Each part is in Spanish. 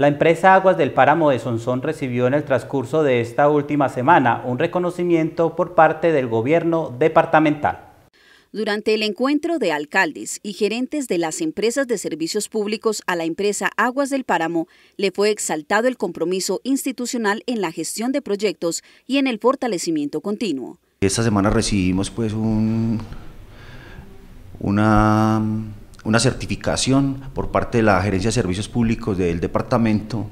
La empresa Aguas del Páramo de Sonsón recibió en el transcurso de esta última semana un reconocimiento por parte del gobierno departamental. Durante el encuentro de alcaldes y gerentes de las empresas de servicios públicos a la empresa Aguas del Páramo, le fue exaltado el compromiso institucional en la gestión de proyectos y en el fortalecimiento continuo. Esta semana recibimos pues un, una una certificación por parte de la Gerencia de Servicios Públicos del departamento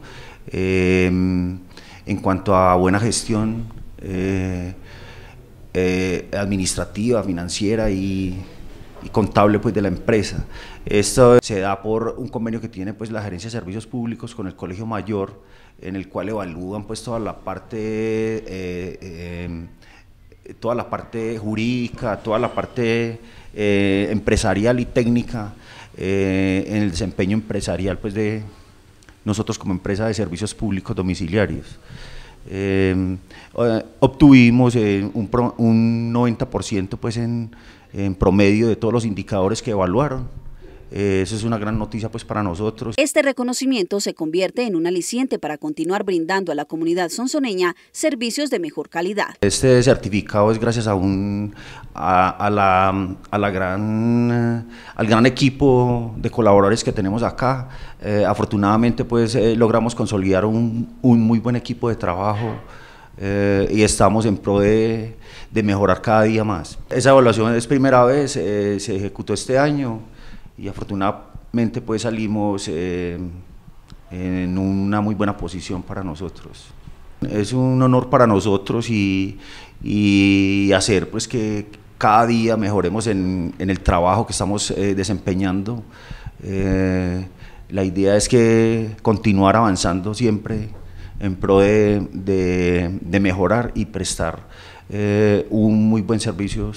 eh, en cuanto a buena gestión eh, eh, administrativa, financiera y, contable pues, de la empresa. Esto se da por un convenio que tiene pues, la Gerencia de Servicios Públicos con el Colegio Mayor, en el cual evalúan pues, toda la parte eh, toda la parte jurídica, toda la parte eh, empresarial y técnica eh, en el desempeño empresarial pues de nosotros como empresa de servicios públicos domiciliarios. obtuvimos un, 90% pues en promedio de todos los indicadores que evaluaron. Eh, eso es una gran noticia pues para nosotros. Este reconocimiento se convierte en un aliciente para continuar brindando a la comunidad sonsoneña servicios de mejor calidad. Este certificado es gracias a un a, la, a la gran al gran equipo de colaboradores que tenemos acá. Eh, afortunadamente pues eh, logramos consolidar un, un, muy buen equipo de trabajo. y estamos en pro de, de, mejorar cada día más. Esa evaluación es primera vez, se ejecutó este año y afortunadamente pues salimos eh, en una muy buena posición para nosotros. Es un honor para nosotros y, y hacer pues que cada día mejoremos en, en el trabajo que estamos eh, desempeñando. Eh, la idea es que continuar avanzando siempre en pro de, de, mejorar y prestar un muy buen servicio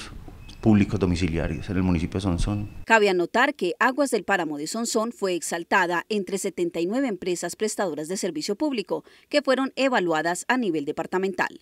públicos domiciliarios en el municipio de Sonsón. Cabe anotar que Aguas del Páramo de Sonsón fue exaltada entre 79 empresas prestadoras de servicio público que fueron evaluadas a nivel departamental.